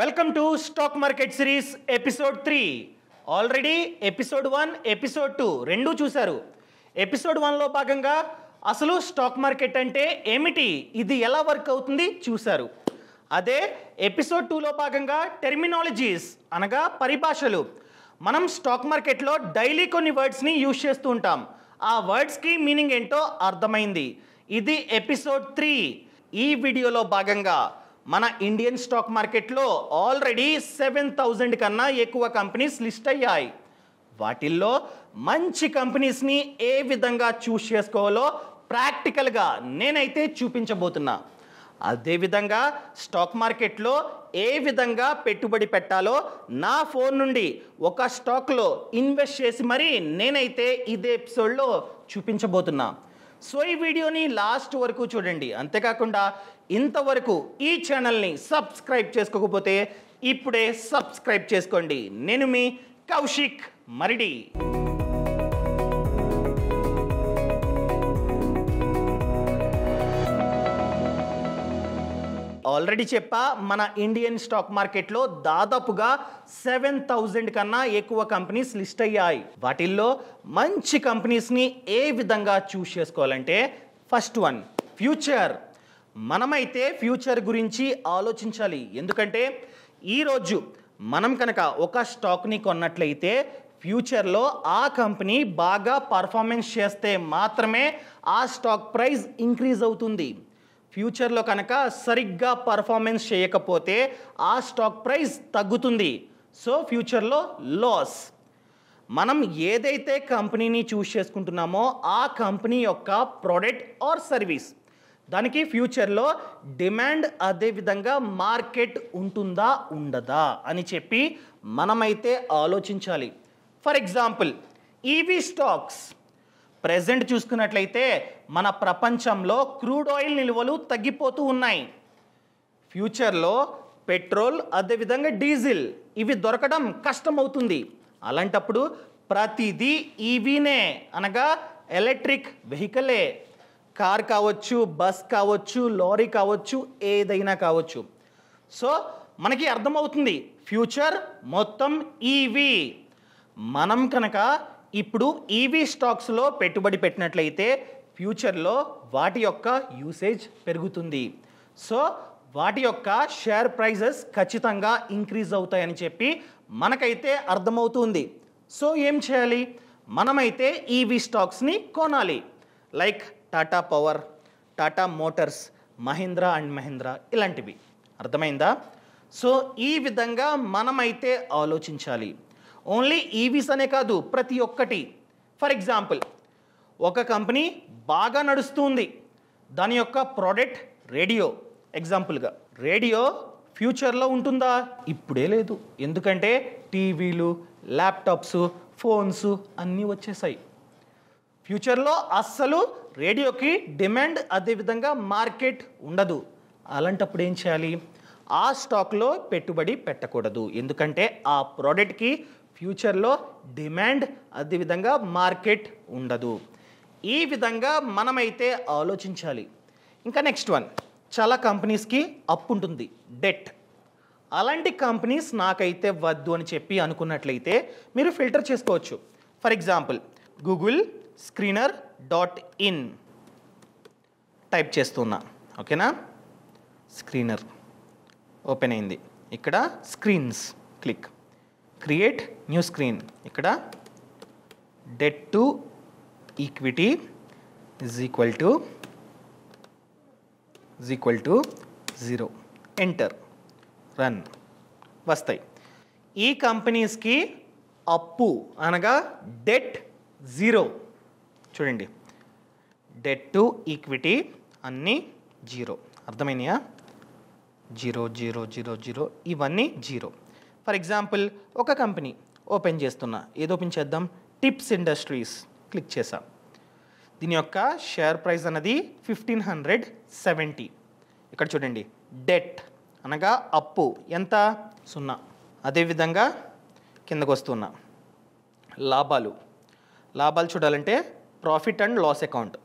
welcome to stock market series episode three already episode one episode two రెండూ చూశారు episode వన్లో భాగంగా అసలు స్టాక్ మార్కెట్ అంటే ఏమిటి ఇది ఎలా వర్క్ అవుతుంది చూశారు అదే ఎపిసోడ్ టూలో భాగంగా టెర్మినాలజీస్ అనగా పరిభాషలు మనం స్టాక్ మార్కెట్లో డైలీ కొన్ని వర్డ్స్ని యూజ్ చేస్తూ ఉంటాం ఆ వర్డ్స్కి మీనింగ్ ఏంటో అర్థమైంది ఇది ఎపిసోడ్ త్రీ ఈ వీడియోలో భాగంగా మన ఇండియన్ స్టాక్ మార్కెట్లో ఆల్రెడీ సెవెన్ థౌజండ్ కన్నా ఎక్కువ కంపెనీస్ లిస్ట్ అయ్యాయి వాటిల్లో మంచి కంపెనీస్ని ఏ విధంగా చూస్ చేసుకోవాలో ప్రాక్టికల్గా నేనైతే చూపించబోతున్నా అదేవిధంగా స్టాక్ మార్కెట్లో ఏ విధంగా పెట్టుబడి పెట్టాలో నా ఫోన్ నుండి ఒక స్టాక్లో ఇన్వెస్ట్ చేసి మరీ నేనైతే ఇదే ఎపిసోడ్లో చూపించబోతున్నా సో ఈ వీడియోని లాస్ట్ వరకు చూడండి అంతేకాకుండా ఇంతవరకు ఈ ఛానల్ని సబ్స్క్రైబ్ చేసుకోకపోతే ఇప్పుడే సబ్స్క్రైబ్ చేసుకోండి నేను మీ కౌశిక్ మరిడి ఆల్రెడీ చెప్పా మన ఇండియన్ స్టాక్ మార్కెట్లో దాదాపుగా సెవెన్ థౌజండ్ కన్నా ఎక్కువ కంపెనీస్ లిస్ట్ అయ్యాయి వాటిల్లో మంచి కంపెనీస్ని ఏ విధంగా చూస్ చేసుకోవాలంటే ఫస్ట్ వన్ ఫ్యూచర్ మనమైతే ఫ్యూచర్ గురించి ఆలోచించాలి ఎందుకంటే ఈరోజు మనం కనుక ఒక స్టాక్ని కొన్నట్లయితే ఫ్యూచర్లో ఆ కంపెనీ బాగా పర్ఫార్మెన్స్ చేస్తే మాత్రమే ఆ స్టాక్ ప్రైస్ ఇంక్రీజ్ అవుతుంది ఫ్యూచర్లో కనుక సరిగ్గా పర్ఫార్మెన్స్ చేయకపోతే ఆ స్టాక్ ప్రైస్ తగ్గుతుంది సో ఫ్యూచర్లో లాస్ మనం ఏదైతే కంపెనీని చూస్ చేసుకుంటున్నామో ఆ కంపెనీ యొక్క ప్రోడక్ట్ ఆర్ సర్వీస్ దానికి ఫ్యూచర్లో డిమాండ్ అదేవిధంగా మార్కెట్ ఉంటుందా ఉండదా అని చెప్పి మనమైతే ఆలోచించాలి for example EV stocks present చూసుకున్నట్లయితే మన ప్రపంచంలో క్రూడ్ ఆయిల్ నిల్వలు తగ్గిపోతూ ఉన్నాయి ఫ్యూచర్లో పెట్రోల్ అదేవిధంగా డీజిల్ ఇవి దొరకడం కష్టమవుతుంది అలాంటప్పుడు ప్రతిదీ ఈవీనే అనగా ఎలక్ట్రిక్ వెహికలే కార్ కావచ్చు బస్ కావచ్చు లారీ కావచ్చు ఏదైనా కావచ్చు సో మనకి అర్థమవుతుంది ఫ్యూచర్ మొత్తం ఈవీ మనం కనుక ఇప్పుడు ఈవీ e స్టాక్స్లో పెట్టుబడి పెట్టినట్లయితే ఫ్యూచర్లో వాటి యొక్క యూసేజ్ పెరుగుతుంది సో వాటి యొక్క షేర్ ప్రైజెస్ ఖచ్చితంగా ఇంక్రీజ్ అవుతాయని చెప్పి మనకైతే అర్థమవుతుంది సో ఏం చేయాలి మనమైతే ఈవీ e స్టాక్స్ని కొనాలి like Tata power Tata motors Mahindra and Mahindra ఇలాంటివి అర్థమైందా సో ఈ విధంగా మనమైతే ఆలోచించాలి ఓన్లీ ఈవీస్ అనే కాదు ప్రతి ఒక్కటి ఫర్ ఎగ్జాంపుల్ ఒక కంపెనీ బాగా నడుస్తుంది దాని యొక్క ప్రోడక్ట్ రేడియో ఎగ్జాంపుల్గా రేడియో ఫ్యూచర్లో ఉంటుందా ఇప్పుడే లేదు ఎందుకంటే టీవీలు ల్యాప్టాప్స్ ఫోన్స్ అన్నీ వచ్చేసాయి ఫ్యూచర్లో అస్సలు రేడియోకి డిమాండ్ అదేవిధంగా మార్కెట్ ఉండదు అలాంటప్పుడు ఏం చేయాలి ఆ స్టాక్లో పెట్టుబడి పెట్టకూడదు ఎందుకంటే ఆ ప్రోడక్ట్కి ఫ్యూచర్లో డిమాండ్ అదేవిధంగా మార్కెట్ ఉండదు ఈ విధంగా మనమైతే ఆలోచించాలి ఇంకా నెక్స్ట్ వన్ చాలా కంపెనీస్కి అప్పు ఉంటుంది డెట్ అలాంటి కంపెనీస్ నాకైతే వద్దు అని చెప్పి అనుకున్నట్లయితే మీరు ఫిల్టర్ చేసుకోవచ్చు for example Google screener dot in type చేస్తున్నా ఓకేనా స్క్రీనర్ ఓపెన్ అయింది ఇక్కడ screens click create new screen ఇక్కడ debt to equity is equal to is equal to zero enter run వస్తాయి ఈ కంపెనీస్కి అప్పు అనగా డెట్ జీరో చూడండి డెట్ టు ఈక్విటీ అన్నీ జీరో అర్థమైనయా జీరో జీరో జీరో జీరో ఇవన్నీ జీరో ఫర్ ఎగ్జాంపుల్ ఒక కంపెనీ ఓపెన్ చేస్తున్నా ఏదో ఓపెన్ చేద్దాం టిప్స్ ఇండస్ట్రీస్ క్లిక్ చేసాం దీని యొక్క షేర్ ప్రైస్ అన్నది ఫిఫ్టీన్ హండ్రెడ్ సెవెంటీ ఇక్కడ చూడండి డెట్ అనగా అప్పు ఎంత సున్నా అదేవిధంగా కిందకు వస్తున్నా లాభాలు లాభాలు చూడాలంటే ప్రాఫిట్ అండ్ లాస్ అకౌంట్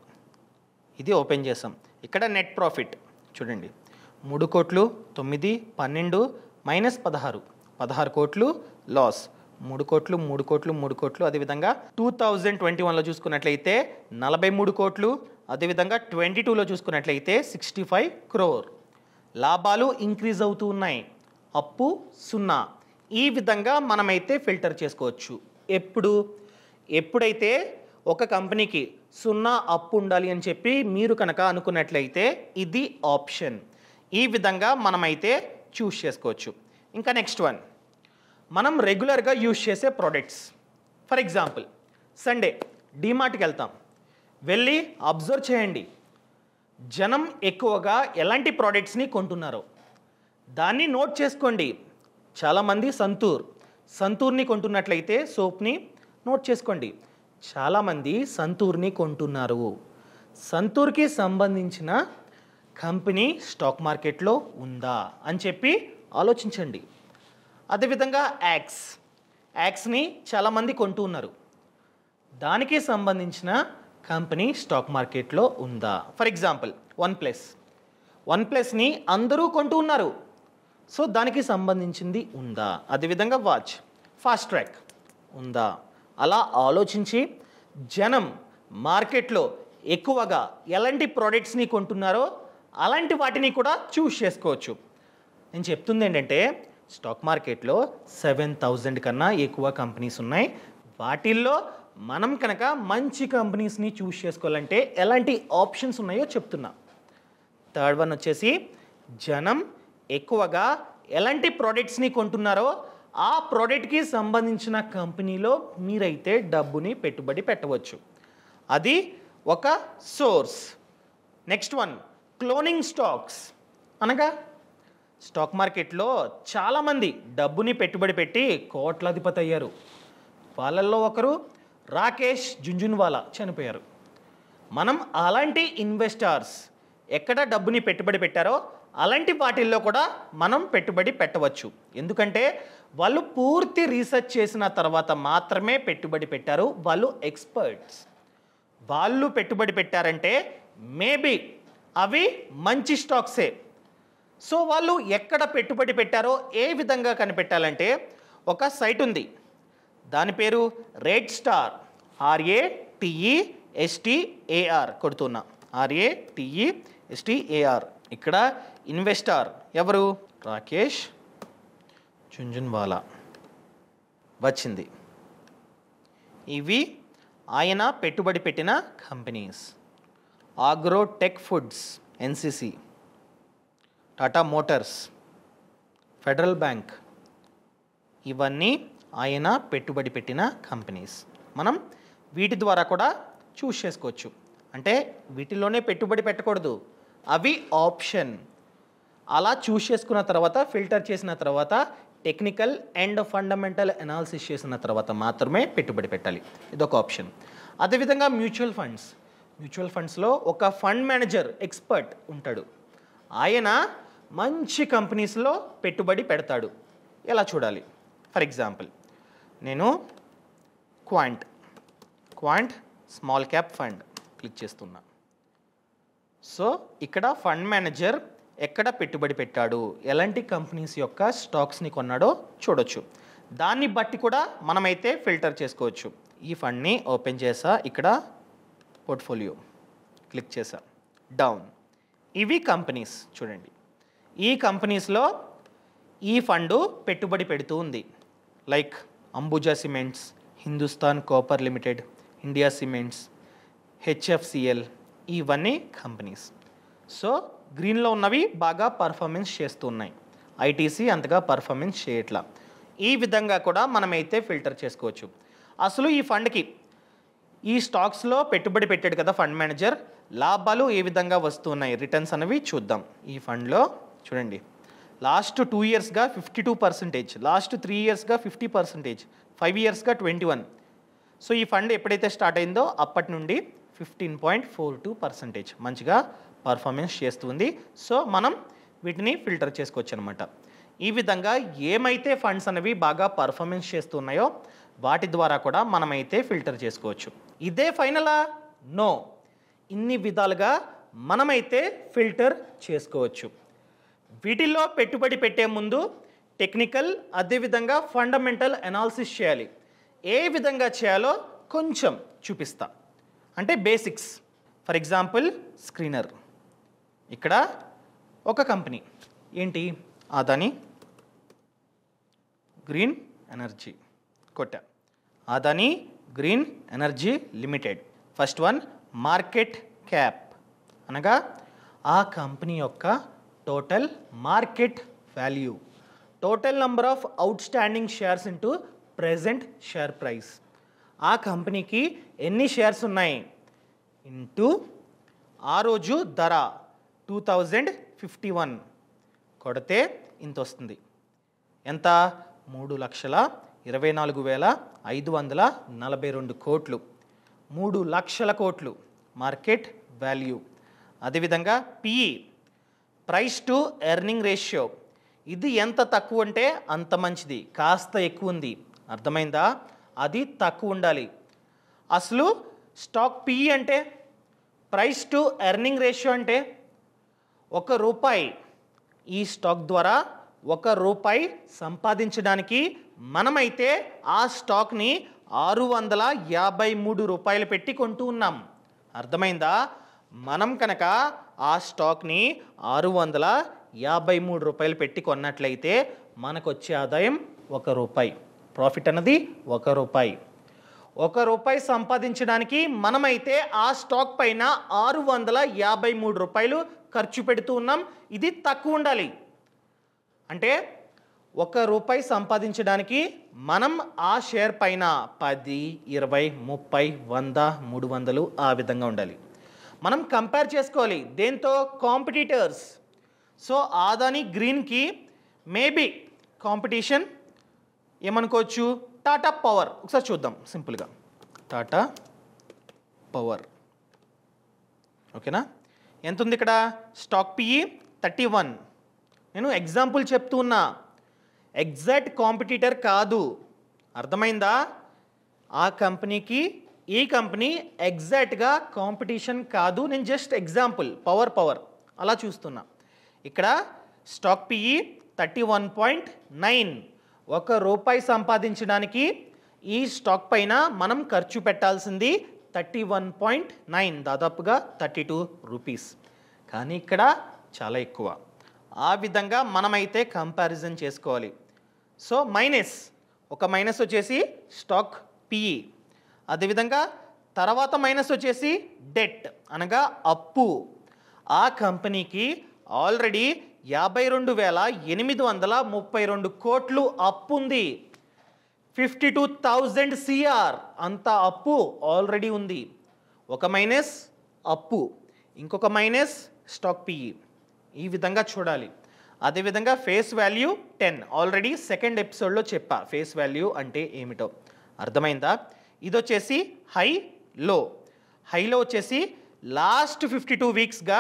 ఇది ఓపెన్ చేసాం ఇక్కడ నెట్ ప్రాఫిట్ చూడండి మూడు కోట్లు తొమ్మిది పన్నెండు మైనస్ పదహారు పదహారు కోట్లు లాస్ మూడు కోట్లు మూడు కోట్లు మూడు కోట్లు అదేవిధంగా టూ థౌజండ్ ట్వంటీ వన్లో చూసుకున్నట్లయితే నలభై మూడు కోట్లు అదేవిధంగా ట్వంటీ టూలో చూసుకున్నట్లయితే సిక్స్టీ ఫైవ్ క్రోర్ లాభాలు ఇంక్రీజ్ అవుతూ ఉన్నాయి అప్పు సున్నా ఈ విధంగా మనమైతే ఫిల్టర్ చేసుకోవచ్చు ఎప్పుడు ఎప్పుడైతే ఒక కంపెనీకి సున్నా అప్పు ఉండాలి అని చెప్పి మీరు కనుక అనుకున్నట్లయితే ఇది ఆప్షన్ ఈ విధంగా మనమైతే చూస్ చేసుకోవచ్చు ఇంకా నెక్స్ట్ వన్ మనం రెగ్యులర్గా యూజ్ చేసే ప్రోడక్ట్స్ ఫర్ ఎగ్జాంపుల్ సండే డీమార్ట్కి వెళ్తాం వెళ్ళి అబ్జర్వ్ చేయండి జనం ఎక్కువగా ఎలాంటి ప్రోడక్ట్స్ని కొంటున్నారో దాన్ని నోట్ చేసుకోండి చాలామంది సంతూర్ సంతూర్ని కొంటున్నట్లయితే సోప్ని నోట్ చేసుకోండి చాలామంది సంతూర్ని కొంటున్నారు సంతూర్కి సంబంధించిన కంపెనీ స్టాక్ మార్కెట్లో ఉందా అని చెప్పి ఆలోచించండి అదేవిధంగా యాక్స్ యాక్స్ని చాలామంది కొంటూ ఉన్నారు దానికి సంబంధించిన కంపెనీ స్టాక్ మార్కెట్లో ఉందా ఫర్ ఎగ్జాంపుల్ వన్ ప్లస్ వన్ ప్లస్ని అందరూ కొంటూ ఉన్నారు సో దానికి సంబంధించింది ఉందా అదేవిధంగా వాచ్ ఫాస్ట్ ట్రాక్ ఉందా అలా ఆలోచించి జనం మార్కెట్లో ఎక్కువగా ఎలాంటి ప్రోడక్ట్స్ని కొంటున్నారో అలాంటి వాటిని కూడా చూస్ చేసుకోవచ్చు నేను చెప్తుంది ఏంటంటే స్టాక్ మార్కెట్లో సెవెన్ థౌజండ్ కన్నా ఎక్కువ కంపెనీస్ ఉన్నాయి వాటిల్లో మనం కనుక మంచి కంపెనీస్ని చూస్ చేసుకోవాలంటే ఎలాంటి ఆప్షన్స్ ఉన్నాయో చెప్తున్నా థర్డ్ వన్ వచ్చేసి జనం ఎక్కువగా ఎలాంటి ప్రోడక్ట్స్ని కొంటున్నారో ఆ ప్రోడక్ట్కి సంబంధించిన కంపెనీలో మీరైతే డబ్బుని పెట్టుబడి పెట్టవచ్చు అది ఒక source next one cloning stocks అనగా స్టాక్ మార్కెట్లో చాలామంది డబ్బుని పెట్టుబడి పెట్టి కోట్లాధిపతి అయ్యారు వాళ్ళల్లో ఒకరు రాకేష్ జుంజున్వాలా చనిపోయారు మనం అలాంటి ఇన్వెస్టర్స్ ఎక్కడ డబ్బుని పెట్టుబడి పెట్టారో అలాంటి వాటిల్లో కూడా మనం పెట్టుబడి పెట్టవచ్చు ఎందుకంటే వాళ్ళు పూర్తి రీసెర్చ్ చేసిన తర్వాత మాత్రమే పెట్టుబడి పెట్టారు వాళ్ళు ఎక్స్పర్ట్స్ వాళ్ళు పెట్టుబడి పెట్టారంటే మేబీ అవి మంచి స్టాక్సే సో వాళ్ళు ఎక్కడ పెట్టుబడి పెట్టారో ఏ విధంగా కనిపెట్టాలంటే ఒక సైట్ ఉంది దాని పేరు red star R A T E S T A R కొడుతున్నా ఆర్ఏ టిఈ ఎస్టీఏఆర్ ఇక్కడ ఇన్వెస్టార్ ఎవరు రాకేష్ జుంజున్వాలా వచ్చింది ఇవి ఆయన పెట్టుబడి పెట్టిన companies agrotech foods NCC Tata motors federal bank ఇవన్నీ ఆయన పెట్టుబడి పెట్టిన కంపెనీస్ మనం వీటి ద్వారా కూడా చూస్ చేసుకోవచ్చు అంటే వీటిలోనే పెట్టుబడి పెట్టకూడదు అవి ఆప్షన్ అలా చూస్ చేసుకున్న తర్వాత ఫిల్టర్ చేసిన తర్వాత టెక్నికల్ అండ్ ఫండమెంటల్ అనాలిసిస్ చేసిన తర్వాత మాత్రమే పెట్టుబడి పెట్టాలి ఇదొక ఆప్షన్ అదేవిధంగా మ్యూచువల్ ఫండ్స్ మ్యూచువల్ ఫండ్స్లో ఒక ఫండ్ మేనేజర్ ఎక్స్పర్ట్ ఉంటాడు ఆయన మంచి కంపెనీస్లో పెట్టుబడి పెడతాడు ఎలా చూడాలి ఫర్ ఎగ్జాంపుల్ నేను quant quant small cap fund click చేస్తున్నా సో ఇక్కడ ఫండ్ మేనేజర్ ఎక్కడ పెట్టుబడి పెట్టాడు ఎలాంటి కంపెనీస్ యొక్క స్టాక్స్ని కొన్నాడో చూడొచ్చు దాన్ని బట్టి కూడా మనమైతే ఫిల్టర్ చేసుకోవచ్చు ఈ ఫండ్ని ఓపెన్ చేసా ఇక్కడ పోర్ట్ఫోలియో క్లిక్ చేసా డౌన్ ఇవి కంపెనీస్ చూడండి ఈ కంపెనీస్లో ఈ ఫండు పెట్టుబడి పెడుతూ ఉంది like Ambuja cements Hindustan copper limited India cements HFCL ఇవన్నీ కంపెనీస్ సో గ్రీన్లో ఉన్నవి బాగా పర్ఫార్మెన్స్ చేస్తున్నాయి ఐటీసీ అంతగా పర్ఫార్మెన్స్ చేయట్లా ఈ విధంగా కూడా మనమైతే ఫిల్టర్ చేసుకోవచ్చు అసలు ఈ ఫండ్కి ఈ స్టాక్స్లో పెట్టుబడి పెట్టాడు కదా ఫండ్ మేనేజర్ లాభాలు ఏ విధంగా వస్తున్నాయి రిటర్న్స్ అనేవి చూద్దాం ఈ ఫండ్లో చూడండి లాస్ట్ టూ ఇయర్స్గా fifty two percentage last three ఇయర్స్గా ఫిఫ్టీ పర్సెంటేజ్ ఫైవ్ ఇయర్స్గా ట్వంటీ వన్ సో ఈ ఫండ్ ఎప్పుడైతే స్టార్ట్ అయిందో అప్పటి నుండి fifteen point four two percentage మంచిగా పర్ఫార్మెన్స్ చేస్తుంది సో మనం వీటిని ఫిల్టర్ చేసుకోవచ్చు అనమాట ఈ విధంగా ఏమైతే ఫండ్స్ అనేవి బాగా పర్ఫార్మెన్స్ చేస్తున్నాయో వాటి ద్వారా కూడా మనమైతే ఫిల్టర్ చేసుకోవచ్చు ఇదే ఫైనలా నో ఇన్ని విధాలుగా మనమైతే ఫిల్టర్ చేసుకోవచ్చు వీటిల్లో పెట్టుబడి పెట్టే ముందు టెక్నికల్ అదేవిధంగా ఫండమెంటల్ అనాలిసిస్ చేయాలి ఏ విధంగా చేయాలో కొంచెం చూపిస్తా అంటే బేసిక్స్ ఫర్ ఎగ్జాంపుల్ స్క్రీనర్ ఇక్కడ ఒక కంపెనీ ఏంటి ఆదాని గ్రీన్ ఎనర్జీ కొట్ట Adani green energy limited first one market cap అనగా ఆ కంపెనీ యొక్క total market value total number of outstanding shares into present share price ఆ కంపెనీకి ఎన్ని షేర్స్ ఉన్నాయి ఇంటూ ఆ రోజు ధర టూ థౌజండ్ ఫిఫ్టీ వన్ కొడితే ఇంత వస్తుంది ఎంత మూడు లక్షల ఇరవై నాలుగు వేల ఐదు వందల నలభై రెండు కోట్లు మూడు లక్షల కోట్లు మార్కెట్ వాల్యూ అదేవిధంగా PE price to earning ratio ఇది ఎంత తక్కువ ఉంటే అంత మంచిది కాస్త ఎక్కువ ఉంది అర్థమైందా అది తక్కువ ఉండాలి అసలు స్టాక్ పి అంటే ప్రైస్ టు ఎర్నింగ్ రేషియో అంటే ఒక రూపాయి ఈ స్టాక్ ద్వారా ఒక రూపాయి సంపాదించడానికి మనమైతే ఆ స్టాక్ని ఆరు వందల యాభై మూడు రూపాయలు పెట్టి కొంటూ ఉన్నాం అర్థమైందా మనం కనుక ఆ స్టాక్ని ఆరు వందల యాభై మూడు రూపాయలు పెట్టి కొన్నట్లయితే మనకు వచ్చే ఆదాయం ఒక రూపాయి ప్రాఫిట్ అన్నది ఒక రూపాయి ఒక రూపాయి సంపాదించడానికి మనమైతే ఆ స్టాక్ పైన ఆరు వందల యాభై మూడు రూపాయలు ఖర్చు పెడుతూ ఉన్నాం ఇది తక్కువ ఉండాలి అంటే ఒక రూపాయి సంపాదించడానికి మనం ఆ షేర్ పైన పది ఇరవై ముప్పై వంద మూడు వందలు ఆ విధంగా ఉండాలి మనం కంపేర్ చేసుకోవాలి దేంతో కాంపిటీటర్స్ సో ఆదాని గ్రీన్కి మేబీ కాంపిటీషన్ ఏమనుకోవచ్చు టాటా పవర్ ఒకసారి చూద్దాం సింపుల్గా టాటా పవర్ ఓకేనా ఎంత ఉంది ఇక్కడ స్టాక్ పిఈ థర్టీ వన్ నేను ఎగ్జాంపుల్ చెప్తూ ఉన్నా ఎగ్జాక్ట్ కాంపిటీటర్ కాదు అర్థమైందా ఆ కంపెనీకి ఈ కంపెనీ ఎగ్జాక్ట్గా కాంపిటీషన్ కాదు నేను జస్ట్ ఎగ్జాంపుల్ పవర్ పవర్ అలా చూస్తున్నా ఇక్కడ stock PE thirty one point nine ఒక రూపాయి సంపాదించడానికి ఈ స్టాక్ పైన మనం ఖర్చు పెట్టాల్సింది థర్టీ వన్ పాయింట్ నైన్ దాదాపుగా థర్టీ టూ రూపీస్ కానీ ఇక్కడ చాలా ఎక్కువ ఆ విధంగా మనమైతే కంపారిజన్ చేసుకోవాలి సో మైనస్ ఒక మైనస్ వచ్చేసి స్టాక్ పిఈ అదేవిధంగా తర్వాత మైనస్ వచ్చేసి డెట్ అనగా అప్పు ఆ కంపెనీకి ఆల్రెడీ యాభై రెండు వేల ఎనిమిది వందల ముప్పై రెండు కోట్లు అప్పు ఉంది ఫిఫ్టీ టూ థౌజండ్ సిఆర్ అంత అప్పు ఆల్రెడీ ఉంది ఒక మైనస్ అప్పు ఇంకొక మైనస్ స్టాక్ పిఈ ఈ విధంగా చూడాలి అదేవిధంగా face value ten already second ఎపిసోడ్లో చెప్పా ఫేస్ వాల్యూ అంటే ఏమిటో అర్థమైందా ఇది వచ్చేసి హై లో హైలో వచ్చేసి లాస్ట్ ఫిఫ్టీ టూ వీక్స్గా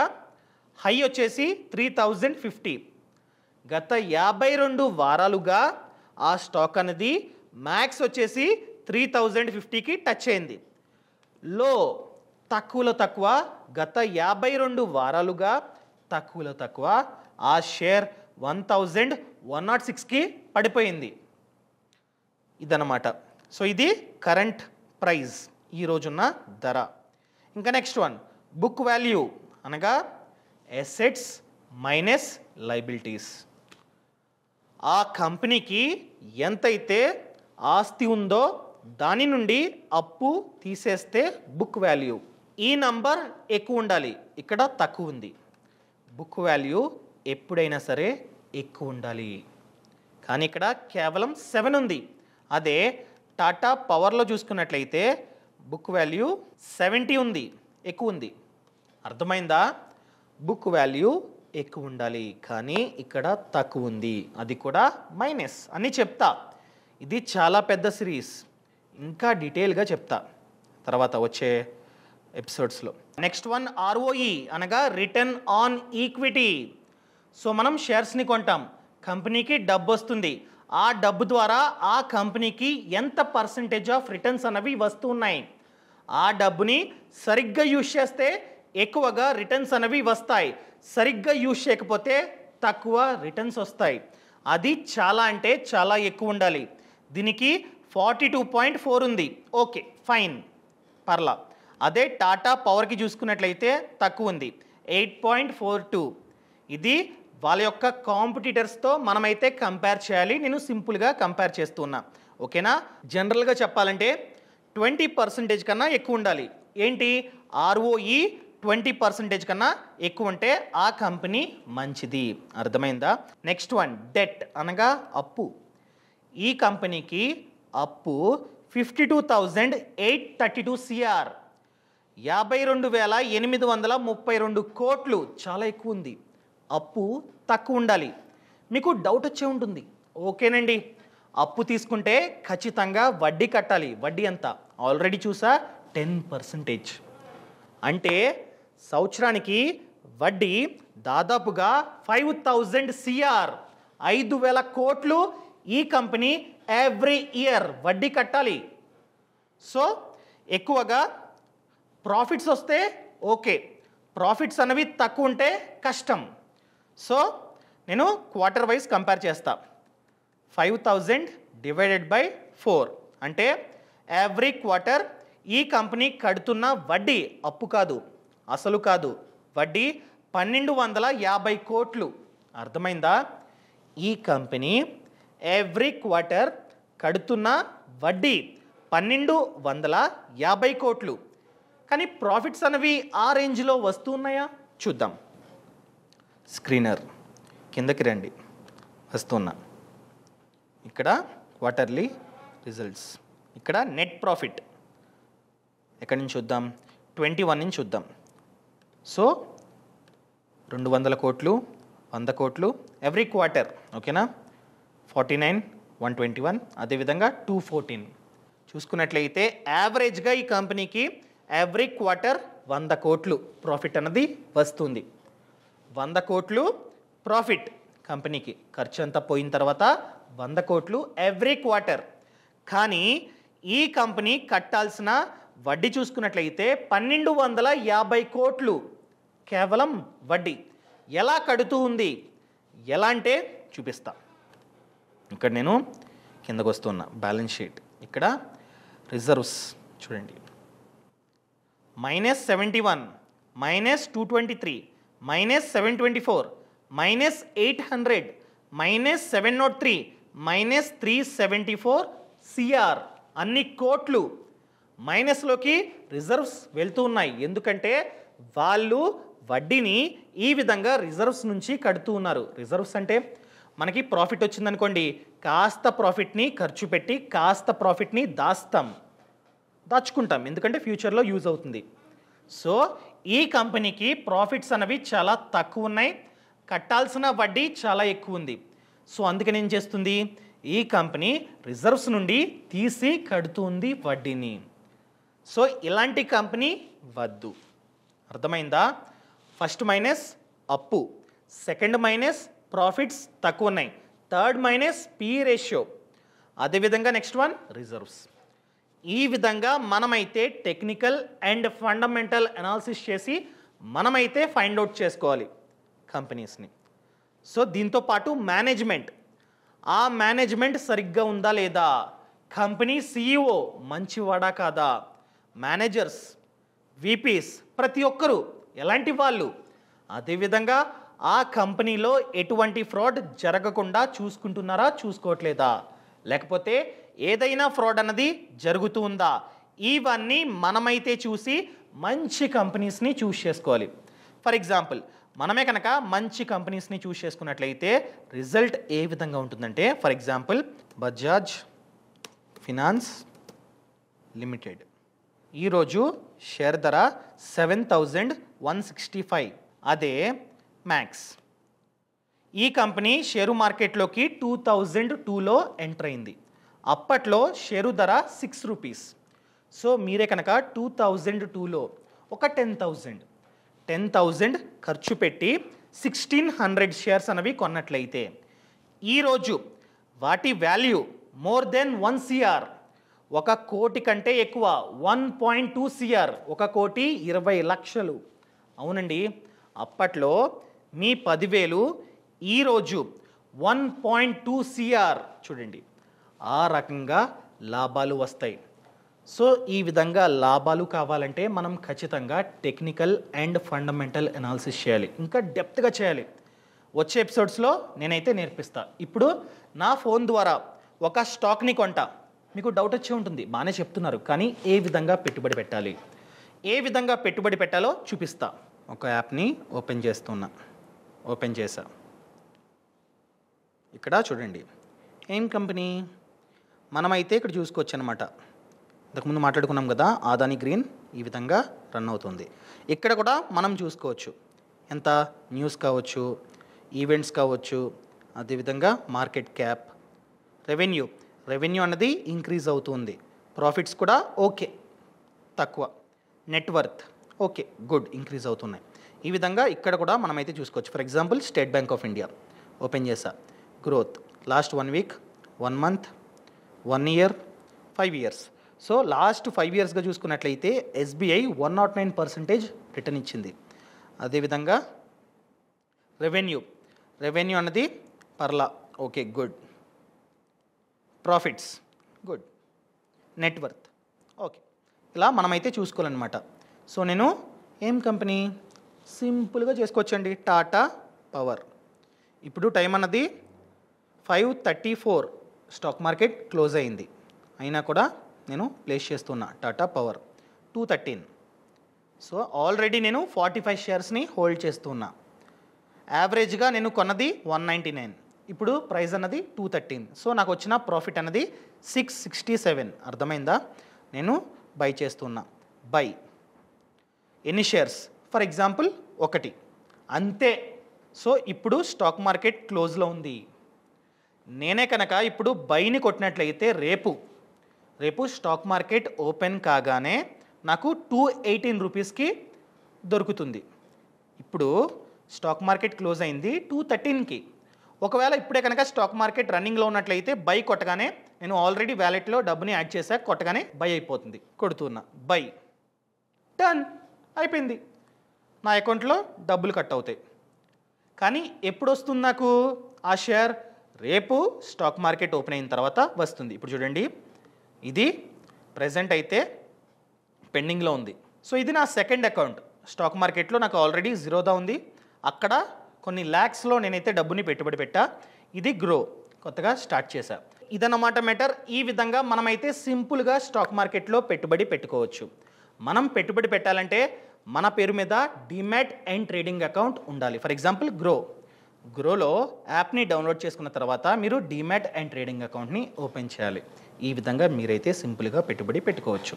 హై వచ్చేసి త్రీ థౌజండ్ ఫిఫ్టీ గత యాభై రెండు వారాలుగా ఆ స్టాక్ అనేది మ్యాక్స్ వచ్చేసి త్రీ థౌజండ్ ఫిఫ్టీకి టచ్ అయింది లో తక్కువలో తక్కువ గత యాభై రెండు వారాలుగా తక్కువలో తక్కువ ఆ share one thousand one nought సిక్స్కి పడిపోయింది ఇదన్నమాట సో ఇది కరెంట్ ప్రైస్ ఈరోజున్న ధర ఇంకా నెక్స్ట్ వన్ బుక్ వాల్యూ అనగా ఎసెట్స్ మైనస్ లైబిలిటీస్ ఆ కంపెనీకి ఎంతైతే ఆస్తి ఉందో దాని నుండి అప్పు తీసేస్తే బుక్ వాల్యూ ఈ నంబర్ ఎక్కువ ఉండాలి ఇక్కడ తక్కువ ఉంది బుక్ వాల్యూ ఎప్పుడైనా సరే ఎక్కువ ఉండాలి కానీ ఇక్కడ కేవలం సెవెన్ ఉంది అదే టాటా పవర్లో చూసుకున్నట్లయితే బుక్ వాల్యూ సెవెంటీ ఉంది ఎక్కువ ఉంది అర్థమైందా బుక్ వాల్యూ ఎక్కువ ఉండాలి కానీ ఇక్కడ తక్కువ ఉంది అది కూడా మైనస్ అని చెప్తా ఇది చాలా పెద్ద సిరీస్ ఇంకా డీటెయిల్గా చెప్తా తర్వాత వచ్చే ఎపిసోడ్స్లో నెక్స్ట్ వన్ ఆర్ఓఈ అనగా రిటర్న్ ఆన్ ఈక్విటీ సో మనం షేర్స్ని కొంటాం కంపెనీకి డబ్బు వస్తుంది ఆ డబ్బు ద్వారా ఆ కంపెనీకి ఎంత పర్సంటేజ్ ఆఫ్ రిటర్న్స్ అనేవి వస్తున్నాయి ఆ డబ్బుని సరిగ్గా యూజ్ చేస్తే ఎక్కువగా రిటర్న్స్ అనేవి వస్తాయి సరిగ్గా యూజ్ చేయకపోతే తక్కువ రిటర్న్స్ వస్తాయి అది చాలా అంటే చాలా ఎక్కువ ఉండాలి దీనికి ఫార్టీ టూ పాయింట్ ఫోర్ ఉంది ఓకే ఫైన్ పర్లా అదే టాటా పవర్కి చూసుకున్నట్లయితే తక్కువ ఉంది ఎయిట్ పాయింట్ ఫోర్ టూ ఇది వాళ్ళ యొక్క కాంపిటీటర్స్తో మనమైతే కంపేర్ చేయాలి నేను సింపుల్గా కంపేర్ చేస్తున్నా ఓకేనా జనరల్గా చెప్పాలంటే ట్వంటీ పర్సంటేజ్ కన్నా ఎక్కువ ఉండాలి ఏంటి ఆర్ఓఈ e ట్వంటీ పర్సంటేజ్ కన్నా ఎక్కువ ఉంటే ఆ కంపెనీ మంచిది అర్థమైందా నెక్స్ట్ వన్ డెట్ అనగా అప్పు ఈ కంపెనీకి అప్పు fifty two thousand eight thirty two CR యాభై రెండు వేల ఎనిమిది వందల ముప్పై రెండు కోట్లు చాలా ఎక్కువ ఉంది అప్పు తక్కువ ఉండాలి మీకు డౌట్ వచ్చే ఉంటుంది ఓకేనండి అప్పు తీసుకుంటే ఖచ్చితంగా వడ్డీ కట్టాలి వడ్డీ ఎంత ఆల్రెడీ చూసా టెన్ పర్సంటేజ్ అంటే సంవత్సరానికి వడ్డీ దాదాపుగా ఫైవ్ థౌజండ్ సిఆర్ ఐదు వేల కోట్లు ఈ కంపెనీ ఎవ్రీ ఇయర్ వడ్డీ కట్టాలి సో ఎక్కువగా ప్రాఫిట్స్ వస్తే ఓకే ప్రాఫిట్స్ అనేవి తక్కువ ఉంటే కష్టం సో నేను క్వార్టర్ వైజ్ కంపేర్ చేస్తా five thousand divided by four అంటే ఎవ్రీ క్వార్టర్ ఈ కంపెనీ కడుతున్న వడ్డీ అప్పు కాదు అసలు కాదు వడ్డీ పన్నెండు వందల యాభై కోట్లు అర్థమైందా ఈ కంపెనీ ఎవ్రీ క్వార్టర్ కడుతున్న వడ్డీ పన్నెండు వందల యాభై కోట్లు కానీ ప్రాఫిట్స్ అనేవి ఆ రేంజ్లో వస్తున్నాయా చూద్దాం స్క్రీనర్ కిందకి రండి వస్తున్నా ఇక్కడ వాటర్లీ రిజల్ట్స్ ఇక్కడ నెట్ ప్రాఫిట్ ఎక్కడి నుంచి చూద్దాం ట్వంటీ వన్ నుంచి చూద్దాం సో రెండు వందల కోట్లు వంద కోట్లు ఎవ్రీ క్వార్టర్ ఓకేనా forty nine one twenty one అదేవిధంగా టూ ఫోర్టీన్ చూసుకున్నట్లయితే యావరేజ్గా ఈ కంపెనీకి ఎవ్రీ క్వార్టర్ వంద కోట్లు ప్రాఫిట్ అన్నది వస్తుంది వంద కోట్లు ప్రాఫిట్ కంపెనీకి ఖర్చు అంతా పోయిన తర్వాత వంద కోట్లు ఎవ్రీ క్వార్టర్ కానీ ఈ కంపెనీ కట్టాల్సిన వడ్డీ చూసుకున్నట్లయితే పన్నెండు వందల యాభై కోట్లు కేవలం వడ్డీ ఎలా కడుతూ ఉంది ఎలా అంటే చూపిస్తా ఇక్కడ నేను కిందకు వస్తున్నా బ్యాలెన్స్ షీట్ ఇక్కడ రిజర్వ్స్ చూడండి minus seventy one minus two twenty three minus seven twenty four minus eight hundred minus seven nought three minus three seventy four CR అన్ని కోట్లు మైనస్లోకి రిజర్వ్స్ వెళ్తూ ఉన్నాయి ఎందుకంటే వాళ్ళు వడ్డీని ఈ విధంగా రిజర్వ్స్ నుంచి కడుతూ ఉన్నారు రిజర్వ్స్ అంటే మనకి ప్రాఫిట్ వచ్చిందనుకోండి కాస్త ప్రాఫిట్ని ఖర్చు పెట్టి కాస్త ప్రాఫిట్ని దాస్తాం దాచుకుంటాం ఎందుకంటే ఫ్యూచర్లో యూజ్ అవుతుంది సో ఈ కంపెనీకి ప్రాఫిట్స్ అనేవి చాలా తక్కువ ఉన్నాయి కట్టాల్సిన వడ్డీ చాలా ఎక్కువ ఉంది సో అందుకని ఏం చేస్తుంది ఈ కంపెనీ రిజర్వ్స్ నుండి తీసి కడుతుంది వడ్డీని సో ఇలాంటి కంపెనీ వద్దు అర్థమైందా ఫస్ట్ మైనస్ అప్పు సెకండ్ మైనస్ ప్రాఫిట్స్ తక్కువ ఉన్నాయి థర్డ్ మైనస్ పీ రేషియో అదేవిధంగా నెక్స్ట్ వన్ రిజర్వ్స్ ఈ విధంగా మనమైతే టెక్నికల్ అండ్ ఫండమెంటల్ అనాలిసిస్ చేసి మనమైతే ఫైండ్ అవుట్ చేసుకోవాలి కంపెనీస్ని సో దీంతో పాటు మేనేజ్మెంట్ ఆ మేనేజ్మెంట్ సరిగ్గా ఉందా లేదా కంపెనీ సీఈఓ మంచివాడా కాదా మేనేజర్స్ విపీస్ ప్రతి ఒక్కరూ ఎలాంటి వాళ్ళు అదేవిధంగా ఆ కంపెనీలో ఎటువంటి ఫ్రాడ్ జరగకుండా చూసుకుంటున్నారా చూసుకోవట్లేదా లేకపోతే ఏదైనా ఫ్రాడ్ అన్నది జరుగుతూ ఉందా ఇవన్నీ మనమైతే చూసి మంచి కంపెనీస్ని చూస్ చేసుకోవాలి ఫర్ ఎగ్జాంపుల్ మనమే కనుక మంచి కంపెనీస్ని చూస్ చేసుకున్నట్లయితే రిజల్ట్ ఏ విధంగా ఉంటుందంటే for example Bajaj finance limited ఈరోజు షేర్ ధర seven thousand one sixty five అదే మ్యాక్స్ ఈ కంపెనీ షేరు మార్కెట్లోకి టూ థౌజండ్ టూలో ఎంటర్ అయింది అప్పట్లో షేరు ధర సిక్స్ రూపీస్ సో మీరే కనుక టూ థౌజండ్ టూలో ఒక టెన్ థౌజండ్ టెన్ థౌజండ్ ఖర్చు పెట్టి సిక్స్టీన్ హండ్రెడ్ షేర్స్ అనేవి కొన్నట్లయితే ఈరోజు వాటి value more than one CR ఒక కోటి కంటే ఎక్కువ వన్ పాయింట్ టూ సిఆర్ ఒక కోటి ఇరవై లక్షలు అవునండి అప్పట్లో మీ పదివేలు ఈరోజు వన్ పాయింట్ టూ సిఆర్ చూడండి ఆ రకంగా లాభాలు వస్తాయి సో ఈ విధంగా లాభాలు కావాలంటే మనం ఖచ్చితంగా టెక్నికల్ అండ్ ఫండమెంటల్ అనాలిసిస్ చేయాలి ఇంకా డెప్త్గా చేయాలి వచ్చే ఎపిసోడ్స్లో నేనైతే నేర్పిస్తా ఇప్పుడు నా ఫోన్ ద్వారా ఒక స్టాక్ని కొంట మీకు డౌట్ వచ్చే ఉంటుంది బాగానే చెప్తున్నారు కానీ ఏ విధంగా పెట్టుబడి పెట్టాలి ఏ విధంగా పెట్టుబడి పెట్టాలో చూపిస్తా ఒక యాప్ని ఓపెన్ చేస్తున్నా ఓపెన్ చేశా ఇక్కడ చూడండి ఏం కంపెనీ మనమైతే ఇక్కడ చూసుకోవచ్చు అనమాట ఇంతకుముందు మాట్లాడుకున్నాం కదా ఆదాని గ్రీన్ ఈ విధంగా రన్ అవుతుంది ఇక్కడ కూడా మనం చూసుకోవచ్చు ఎంత న్యూస్ కావచ్చు ఈవెంట్స్ కావచ్చు అదేవిధంగా మార్కెట్ క్యాప్ రెవెన్యూ రెవెన్యూ అన్నది ఇంక్రీజ్ అవుతుంది ప్రాఫిట్స్ కూడా ఓకే తక్కువ నెట్వర్త్ ఓకే గుడ్ ఇంక్రీజ్ అవుతున్నాయి ఈ విధంగా ఇక్కడ కూడా మనమైతే చూసుకోవచ్చు for example State Bank of India open చేసా growth last one week one month one year five years so last five ఇయర్స్గా చూసుకున్నట్లయితే SBI one not nine percentage return ఇచ్చింది అదేవిధంగా రెవెన్యూ రెవెన్యూ అన్నది పర్లా okay good profits good net worth okay ఇలా మనమైతే చూసుకోవాలన్నమాట so నేను ఏం కంపెనీ సింపుల్గా చేసుకోవచ్చండి టాటా పవర్ ఇప్పుడు టైం అన్నది five thirty four stock market close అయింది అయినా కూడా నేను ప్లేస్ చేస్తున్నా Tata power two thirteen so already నేను ఫార్టీ ఫైవ్ షేర్స్ని హోల్డ్ చేస్తున్నా యావరేజ్గా నేను కొన్నది వన్ నైంటీ నైన్ ఇప్పుడు ప్రైస్ అన్నది టూ థర్టీన్ సో నాకు వచ్చిన ప్రాఫిట్ అన్నది సిక్స్ సిక్స్టీ సెవెన్ అర్థమైందా నేను బై చేస్తున్నా బై ఎన్ని షేర్స్ ఫర్ ఎగ్జాంపుల్ ఒకటి అంతే సో ఇప్పుడు స్టాక్ మార్కెట్ క్లోజ్లో ఉంది నేనే కనుక ఇప్పుడు బైని కొట్టినట్లయితే రేపు రేపు స్టాక్ మార్కెట్ ఓపెన్ కాగానే నాకు టూ ఎయిటీన్ రూపీస్కి దొరుకుతుంది ఇప్పుడు స్టాక్ మార్కెట్ క్లోజ్ అయింది టూ థర్టీన్కి ఒకవేళ ఇప్పుడే కనుక స్టాక్ మార్కెట్ రన్నింగ్లో ఉన్నట్లయితే బై కొట్టగానే నేను ఆల్రెడీ వ్యాలెట్లో డబ్బుని యాడ్ చేశాక కొట్టగానే బై అయిపోతుంది కొడుతున్నా బై టర్న్ అయిపోయింది నా అకౌంట్లో డబ్బులు కట్ అవుతాయి కానీ ఎప్పుడు వస్తుంది నాకు ఆ షేర్ రేపు స్టాక్ మార్కెట్ ఓపెన్ అయిన తర్వాత వస్తుంది ఇప్పుడు చూడండి ఇది ప్రజెంట్ అయితే పెండింగ్లో ఉంది సో ఇది నా సెకండ్ అకౌంట్ స్టాక్ మార్కెట్లో నాకు ఆల్రెడీ జీరోదా ఉంది అక్కడ కొన్ని ల్యాక్స్లో నేనైతే డబ్బుని పెట్టుబడి పెట్టా ఇది గ్రో కొత్తగా స్టార్ట్ చేశా ఇదన్నమాట మ్యాటర్ ఈ విధంగా మనమైతే సింపుల్గా స్టాక్ మార్కెట్లో పెట్టుబడి పెట్టుకోవచ్చు మనం పెట్టుబడి పెట్టాలంటే మన పేరు మీద డిమాట్ అండ్ ట్రేడింగ్ అకౌంట్ ఉండాలి ఫర్ ఎగ్జాంపుల్ గ్రో గ్రోలో యాప్ని డౌన్లోడ్ చేసుకున్న తర్వాత మీరు డిమాట్ అండ్ ట్రేడింగ్ అకౌంట్ని ఓపెన్ చేయాలి ఈ విధంగా మీరైతే సింపుల్గా పెట్టుబడి పెట్టుకోవచ్చు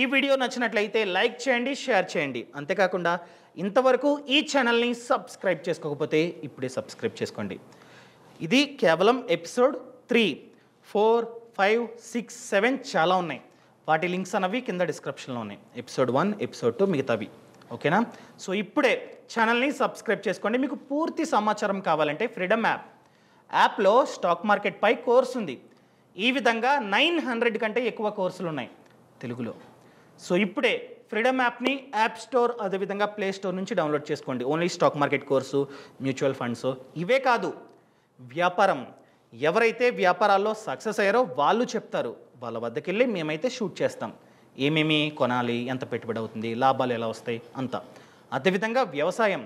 ఈ వీడియో నచ్చినట్లయితే లైక్ చేయండి షేర్ చేయండి అంతేకాకుండా ఇంతవరకు ఈ ఛానల్ని సబ్స్క్రైబ్ చేసుకోకపోతే ఇప్పుడే సబ్స్క్రైబ్ చేసుకోండి ఇది కేవలం episode three four five six seven చాలా ఉన్నాయి వాటి లింక్స్ అనేవి కింద డిస్క్రిప్షన్లో ఉన్నాయి ఎపిసోడ్ వన్ ఎపిసోడ్ టూ మిగతావి ఓకేనా సో ఇప్పుడే ఛానల్ని సబ్స్క్రైబ్ చేసుకోండి మీకు పూర్తి సమాచారం కావాలంటే ఫ్రీడమ్ యాప్ యాప్లో స్టాక్ మార్కెట్పై కోర్స్ ఉంది ఈ విధంగా నైన్ హండ్రెడ్ కంటే ఎక్కువ కోర్సులు ఉన్నాయి తెలుగులో సో ఇప్పుడే ఫ్రీడమ్ యాప్ని యాప్ స్టోర్ అదేవిధంగా ప్లే స్టోర్ నుంచి డౌన్లోడ్ చేసుకోండి only stock market course mutual funds ఇవే కాదు వ్యాపారం ఎవరైతే వ్యాపారాల్లో సక్సెస్ అయ్యారో వాళ్ళు చెప్తారు వాళ్ళ వద్దకెళ్ళి మేమైతే షూట్ చేస్తాం ఏమేమి కొనాలి ఎంత పెట్టుబడి అవుతుంది లాభాలు ఎలా వస్తాయి అంత అదేవిధంగా వ్యవసాయం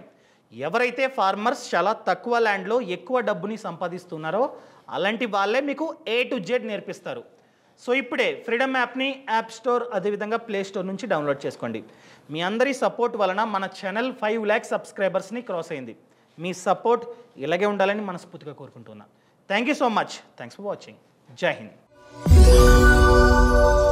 ఎవరైతే ఫార్మర్స్ చాలా తక్కువ ల్యాండ్లో ఎక్కువ డబ్బుని సంపాదిస్తున్నారో అలాంటి వాళ్ళే మీకు ఏ టు జెడ్ నేర్పిస్తారు సో ఇప్పుడే ఫ్రీడమ్ యాప్ని యాప్ స్టోర్ అదేవిధంగా ప్లే స్టోర్ నుంచి డౌన్లోడ్ చేసుకోండి మీ అందరి సపోర్ట్ వలన మన ఛానల్ ఫైవ్ ల్యాక్స్ సబ్స్క్రైబర్స్ని క్రాస్ అయింది మీ సపోర్ట్ ఇలాగే ఉండాలని మనస్ఫూర్తిగా కోరుకుంటున్నా thank you so much thanks for watching Jai Hind